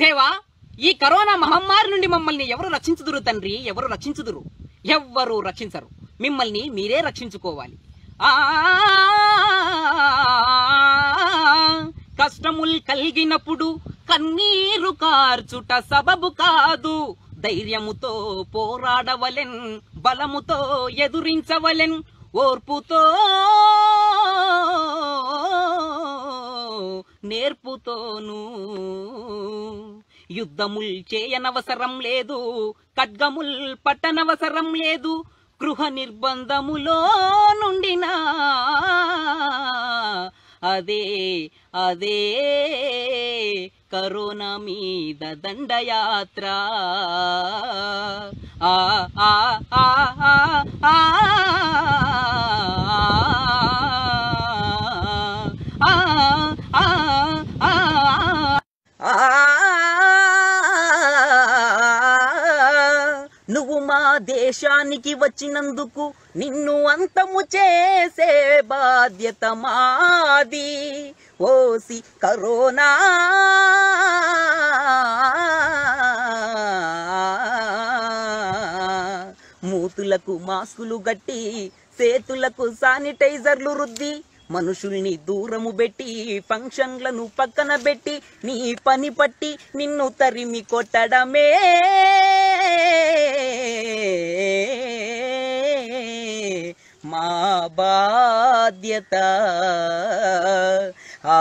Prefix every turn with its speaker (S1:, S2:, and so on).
S1: దేవా ఈ కరోనా మహమ్మారి నుండి మమ్మల్ని ఎవరు రక్షించుదురు తండ్రి ఎవరు రక్షించుదురు ఎవ్వరు రక్షించరు మిమ్మల్ని మీరే రక్షించుకోవాలి కష్టములు కలిగినప్పుడు కన్నీరు కార్చుట సబబు కాదు ధైర్యముతో పోరాడవలెన్ బలముతో ఎదురించవలెన్ ఓర్పుతో నేర్పుతోను యుద్ధముల్ చేయనవసరం లేదు ఖడ్గముల్ పట్టనవసరం లేదు గృహ నిర్బంధములో నుండినా అదే అదే కరోనా మీద దండయాత్ర ఆ ఆ ఆ నువ్వు మా దేశానికి వచ్చినందుకు నిన్ను అంతము చేసే బాధ్యత మాది ఓసి కరోనా మూతులకు మాస్కులు గట్టి సేతులకు శానిటైజర్లు రుద్ది మనుషుల్ని దూరము పెట్టి ఫంక్షన్లను పక్కన పెట్టి నీ పని పట్టి నిన్ను తరిమి కొట్టడమే అబాధ్యత ఆ